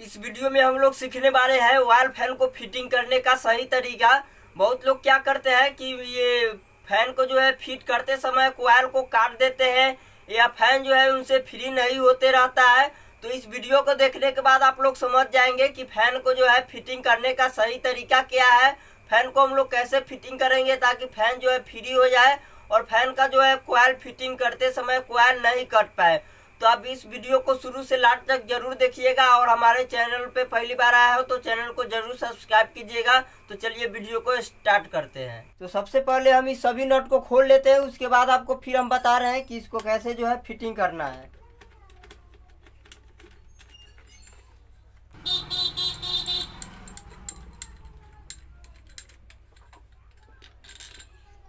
इस वीडियो में हम लोग सीखने वाले हैं वायर फैन को फिटिंग करने का सही तरीका बहुत लोग क्या करते हैं कि ये फैन को जो है फिट करते समय वायर को काट देते हैं या फैन जो है उनसे फ्री नहीं होते रहता है तो इस वीडियो को देखने के बाद आप लोग समझ जाएंगे कि फैन को जो है फिटिंग करने का सही तरीका क्या है फैन को हम लोग कैसे फिटिंग करेंगे ताकि फैन जो है फ्री हो जाए और फैन का जो है क्वाइल फिटिंग करते समय क्वाइल नहीं कट पाए तो आप इस वीडियो को शुरू से लास्ट तक जरूर देखिएगा और हमारे चैनल पे पहली बार आया हो तो चैनल को जरूर सब्सक्राइब कीजिएगा तो चलिए वीडियो को स्टार्ट करते हैं तो सबसे पहले हम इस सभी नट को खोल लेते हैं उसके बाद आपको फिर हम बता रहे हैं कि इसको कैसे जो है फिटिंग करना है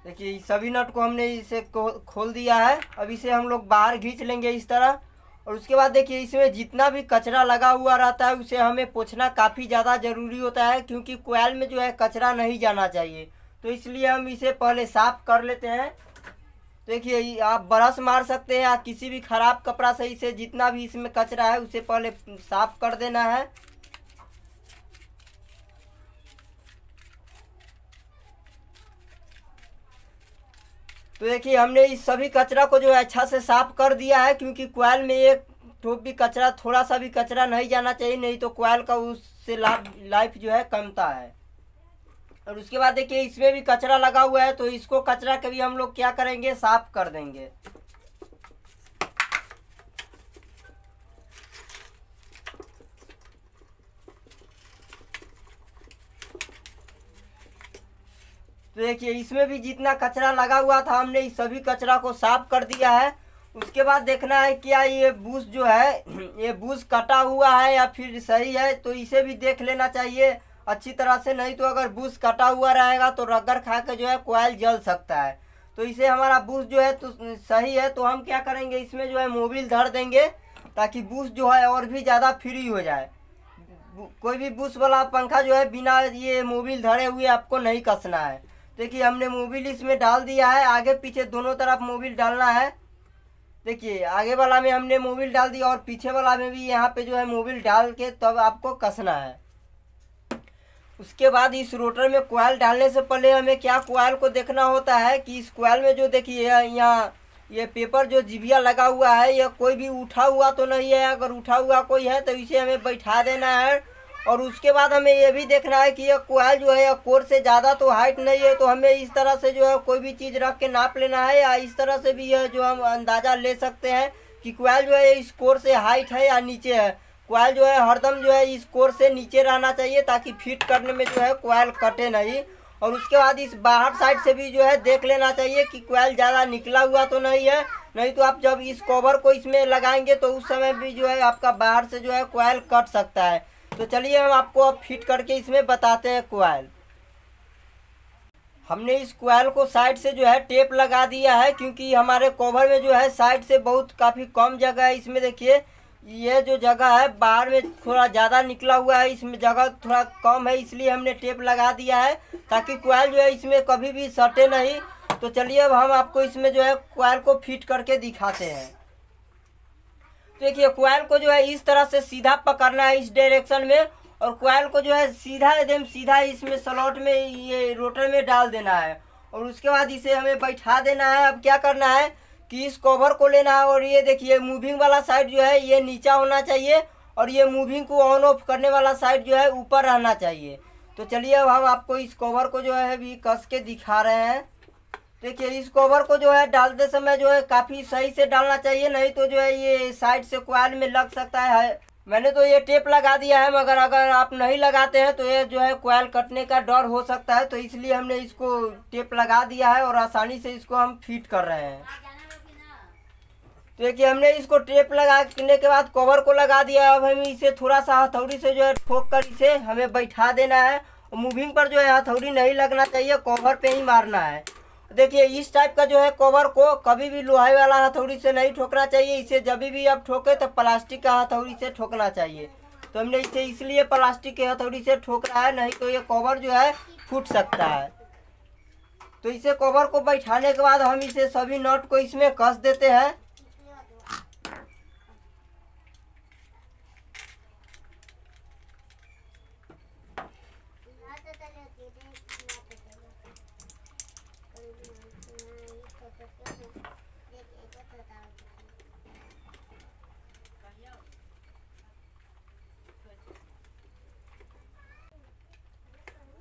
देखिए सभी नट को हमने इसे खोल दिया है अब इसे हम लोग बाहर घींच लेंगे इस तरह और उसके बाद देखिए इसमें जितना भी कचरा लगा हुआ रहता है उसे हमें पोछना काफ़ी ज़्यादा ज़रूरी होता है क्योंकि कोयल में जो है कचरा नहीं जाना चाहिए तो इसलिए हम इसे पहले साफ कर लेते हैं देखिए आप ब्रश मार सकते हैं या किसी भी खराब कपड़ा से इसे जितना भी इसमें कचरा है उसे पहले साफ कर देना है तो देखिए हमने इस सभी कचरा को जो है अच्छा से साफ कर दिया है क्योंकि क्वाइल में एक टोप भी कचरा थोड़ा सा भी कचरा नहीं जाना चाहिए नहीं तो क्वाइल का उससे लाभ लाइफ जो है कमता है और उसके बाद देखिए इसमें भी कचरा लगा हुआ है तो इसको कचरा कभी हम लोग क्या करेंगे साफ कर देंगे तो देखिए इसमें भी जितना कचरा लगा हुआ था हमने इस सभी कचरा को साफ कर दिया है उसके बाद देखना है क्या ये बूस जो है ये बूस कटा हुआ है या फिर सही है तो इसे भी देख लेना चाहिए अच्छी तरह से नहीं तो अगर बूस कटा हुआ रहेगा तो रगड़ खा के जो है कोयल जल सकता है तो इसे हमारा बूस जो है तो सही है तो हम क्या करेंगे इसमें जो है मोबिल धर देंगे ताकि बूस जो है और भी ज़्यादा फ्री हो जाए कोई भी बूस वाला पंखा जो है बिना ये मोबिल धरे हुए आपको नहीं कसना है देखिए हमने मोबिल इसमें डाल दिया है आगे पीछे दोनों तरफ मोबिल डालना है देखिए आगे वाला में हमने मोबिल डाल दिया और पीछे वाला में भी यहाँ पे जो है मोबिल डाल के तब तो आपको कसना है उसके बाद इस रोटर में कोयल डालने से पहले हमें क्या कोयल को देखना होता है कि इस कोयल में जो देखिए यहाँ ये पेपर जो जिबिया लगा हुआ है यह कोई भी उठा हुआ तो नहीं है अगर उठा हुआ कोई है तो इसे हमें बैठा देना है और उसके बाद हमें ये भी देखना है कि यह कोयल जो है यह कोर से ज़्यादा तो हाइट नहीं है तो हमें इस तरह से जो है कोई भी चीज़ रख के नाप लेना है या इस तरह से भी यह जो हम अंदाज़ा ले सकते हैं कि कोयल जो है इस कोर से हाइट है या नीचे है कोयल जो है हरदम जो है इस कोर से नीचे रहना चाहिए ताकि फिट करने में जो है कोयल कटे नहीं और उसके बाद इस बाहर साइड से भी जो है देख लेना चाहिए कि कोयल ज़्यादा निकला हुआ तो नहीं है नहीं तो आप जब इस कवर को इसमें लगाएंगे तो उस समय भी जो है आपका बाहर से जो है कोयल कट सकता है तो चलिए हम आपको अब फिट करके इसमें बताते हैं क्वाइल हमने इस क्वाइल को साइड से जो है टेप लगा दिया है क्योंकि हमारे कवर में जो है साइड से बहुत काफ़ी कम जगह है इसमें देखिए ये जो जगह है बाहर में थोड़ा ज़्यादा निकला हुआ है इसमें जगह थोड़ा कम है इसलिए हमने टेप लगा दिया है ताकि क्वाइल जो है इसमें कभी भी सटे नहीं तो चलिए अब हम आपको इसमें जो है क्वाइल को फिट करके दिखाते हैं तो देखिए क्वाइल को जो है इस तरह से सीधा पकड़ना है इस डायरेक्शन में और क्वाइल को जो है सीधा एकदम सीधा इसमें स्लॉट में ये रोटर में डाल देना है और उसके बाद इसे हमें बैठा देना है अब क्या करना है कि इस कवर को लेना है और ये देखिए मूविंग वाला साइड जो है ये नीचा होना चाहिए और ये मूविंग को ऑन ऑफ करने वाला साइड जो है ऊपर रहना चाहिए तो चलिए अब हम आपको इस कवर को जो है अभी कस के दिखा रहे हैं देखिए इस कवर को जो है डालते समय जो है काफ़ी सही से डालना चाहिए नहीं तो जो है ये साइड से क्वाल में लग सकता है मैंने तो ये टेप लगा दिया है मगर अगर आप नहीं लगाते हैं तो ये जो है क्वाल कटने का डर हो सकता है तो इसलिए हमने इसको टेप लगा दिया है और आसानी से इसको हम फिट कर रहे हैं तो देखिए हमने इसको टेप लगाने के बाद कवर को लगा दिया अब हम इसे थोड़ा सा हथौड़ी से जो है ठोक कर इसे हमें बैठा देना है मूविंग पर जो है हथौड़ी नहीं लगना चाहिए कवर पे ही मारना है देखिए इस टाइप का जो है कवर को कभी भी लोहे वाला हथौड़ी से नहीं ठोकना चाहिए इसे जब भी आप ठोके तो प्लास्टिक का हथौड़ी से ठोकना चाहिए तो हमने इसे इसलिए प्लास्टिक के हथौड़ी से ठोक रहा है नहीं तो ये कवर जो है फूट सकता है तो इसे कवर को बैठाने के बाद हम इसे सभी नट को इसमें कस देते हैं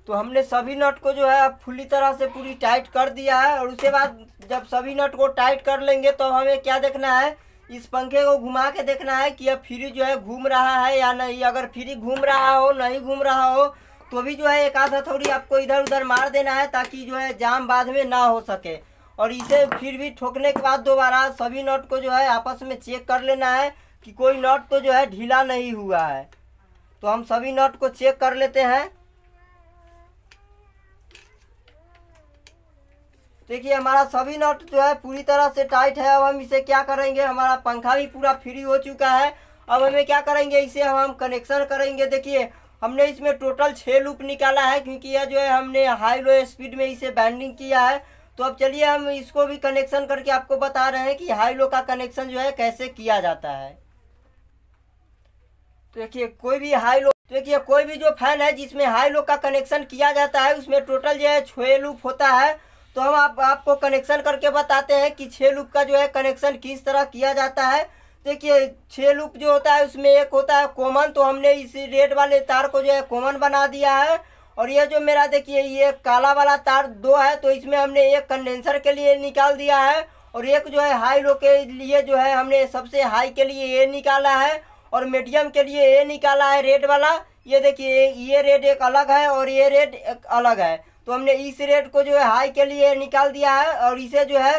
तो हमने सभी नट को जो है अब फुली तरह से पूरी टाइट कर दिया है और उसके बाद जब सभी नट को टाइट कर लेंगे तो हमें क्या देखना है इस पंखे को घुमा के देखना है कि अब फ्री जो है घूम रहा है या नहीं अगर फ्री घूम रहा हो नहीं घूम रहा हो तो भी जो है एक आध हथौड़ी आपको इधर उधर मार देना है ताकि जो है जाम बाद में ना हो सके और इसे फिर भी ठोकने के बाद दोबारा सभी नट को जो है आपस में चेक कर लेना है कि कोई नट तो जो है ढीला नहीं हुआ है तो हम सभी नट को चेक कर लेते हैं देखिए हमारा सभी नट जो है पूरी तरह से टाइट है अब हम इसे क्या करेंगे हमारा पंखा भी पूरा फ्री हो चुका है अब हमें क्या करेंगे इसे हम हम कनेक्शन करेंगे देखिए हमने इसमें टोटल छः लूप निकाला है क्योंकि यह जो है हमने हाई लो स्पीड में इसे बैंडिंग किया है तो अब चलिए हम इसको भी कनेक्शन करके आपको बता रहे हैं कि हाई लो का कनेक्शन जो है कैसे किया जाता है तो देखिए कोई भी हाई लो तो देखिए कोई भी जो फैन है जिसमें हाई लो का कनेक्शन किया जाता है उसमें टोटल जो है छः लूप होता है तो हम आप, आपको कनेक्शन करके बताते हैं कि छः लूप का जो है कनेक्शन किस तरह किया जाता है देखिए छः लूप जो होता है उसमें एक होता है कॉमन तो हमने इसी रेड वाले तार को जो है कॉमन बना दिया है और ये जो मेरा देखिए ये काला वाला तार दो है तो इसमें हमने एक कंडेंसर के लिए निकाल दिया है और एक जो है हाई लो के लिए जो है हमने सबसे हाई के लिए ये निकाला है और मीडियम के लिए ये निकाला है रेड वाला ये देखिए ये रेड एक अलग है और ये रेड एक अलग है तो हमने इस रेट को जो है हाई के लिए निकाल दिया है और इसे जो है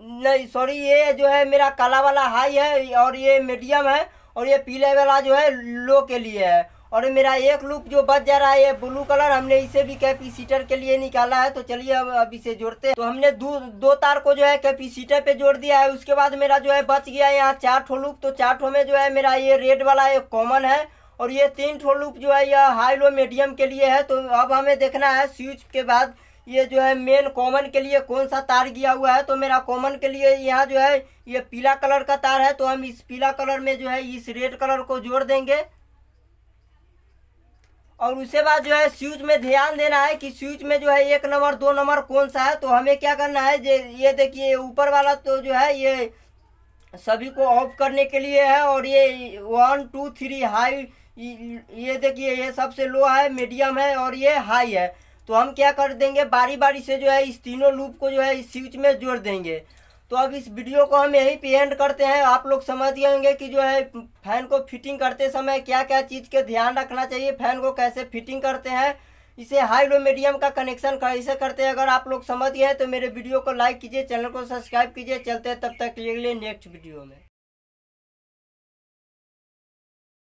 नहीं सॉरी ये जो है मेरा काला वाला हाई है और ये मीडियम है और ये पीले वाला जो है लो के लिए है और मेरा एक लूप जो बच जा रहा है ये ब्लू कलर हमने इसे भी कैपेसिटर के लिए निकाला है तो चलिए अब अब इसे जोड़ते हैं तो हमने दो दो तार को जो है कैपेसिटर पे जोड़ दिया है उसके बाद मेरा जो है बच गया है यहाँ चार ठो लूप तो चार ठो में जो है मेरा ये रेड वाला एक कॉमन है और ये तीन ठो लूप जो है यह हाई लो मीडियम के लिए है तो अब हमें देखना है स्विच के बाद ये जो है मेन कॉमन के लिए कौन सा तार गया हुआ है तो मेरा कॉमन के लिए यहाँ जो है ये पीला कलर का तार है तो हम इस पीला कलर में जो है इस रेड कलर को जोड़ देंगे और उसके बाद जो है स्विच में ध्यान देना है कि स्विच में जो है एक नंबर दो नंबर कौन सा है तो हमें क्या करना है ये देखिए ऊपर वाला तो जो है ये सभी को ऑफ करने के लिए है और ये वन टू थ्री हाई ये देखिए ये सबसे लो है मीडियम है और ये हाई है तो हम क्या कर देंगे बारी बारी से जो है इस तीनों लूप को जो है इस स्विच में जोड़ देंगे तो अब इस वीडियो को हम यहीं पे एंड करते हैं आप लोग समझ गए होंगे कि जो है फैन को फिटिंग करते समय क्या क्या चीज़ के ध्यान रखना चाहिए फैन को कैसे फिटिंग करते हैं इसे हाई लो मीडियम का कनेक्शन कैसे करते हैं अगर आप लोग समझ गए हैं तो मेरे वीडियो को लाइक कीजिए चैनल को सब्सक्राइब कीजिए चलते हैं तब तक के लिए नेक्स्ट वीडियो में